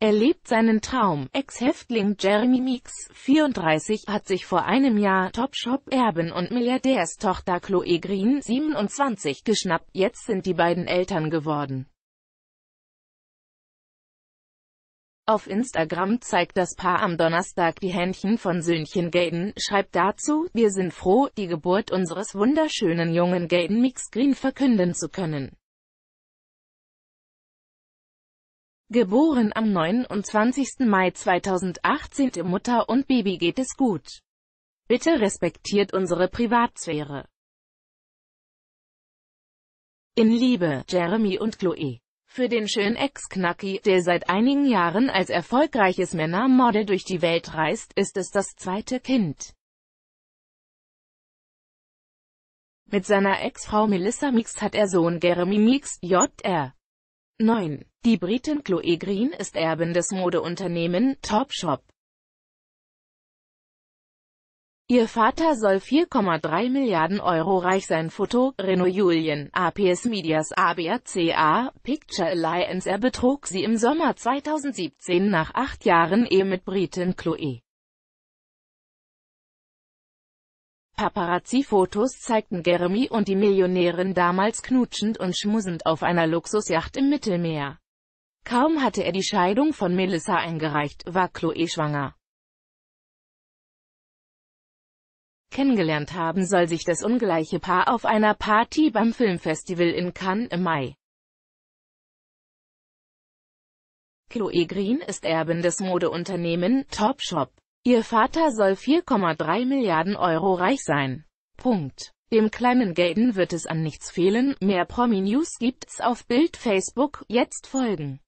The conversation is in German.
Er lebt seinen Traum. Ex-Häftling Jeremy Meeks, 34, hat sich vor einem Jahr Topshop-Erben und Milliardärstochter Chloe Green, 27, geschnappt. Jetzt sind die beiden Eltern geworden. Auf Instagram zeigt das Paar am Donnerstag die Händchen von Söhnchen Gaten, schreibt dazu, wir sind froh, die Geburt unseres wunderschönen jungen Gaten Mix Green verkünden zu können. Geboren am 29. Mai 2018 dem Mutter und Baby geht es gut. Bitte respektiert unsere Privatsphäre. In Liebe, Jeremy und Chloe. Für den schönen Ex-Knacki, der seit einigen Jahren als erfolgreiches Männermodel durch die Welt reist, ist es das zweite Kind. Mit seiner Ex-Frau Melissa Mix hat er Sohn Jeremy Mix, Jr. 9. Die Britin Chloe Green ist Erbin des Modeunternehmen Topshop. Ihr Vater soll 4,3 Milliarden Euro reich sein. Foto, Renault Julien, APS Medias ABACA, Picture Alliance Er betrug sie im Sommer 2017 nach acht Jahren Ehe mit Britin Chloe. Paparazzi-Fotos zeigten Jeremy und die Millionärin damals knutschend und schmusend auf einer Luxusjacht im Mittelmeer. Kaum hatte er die Scheidung von Melissa eingereicht, war Chloe schwanger. Kennengelernt haben soll sich das ungleiche Paar auf einer Party beim Filmfestival in Cannes im Mai. Chloe Green ist Erbin des Modeunternehmen Topshop. Ihr Vater soll 4,3 Milliarden Euro reich sein. Punkt. Dem kleinen Gelden wird es an nichts fehlen, mehr Promi-News gibt's auf Bild Facebook, jetzt folgen.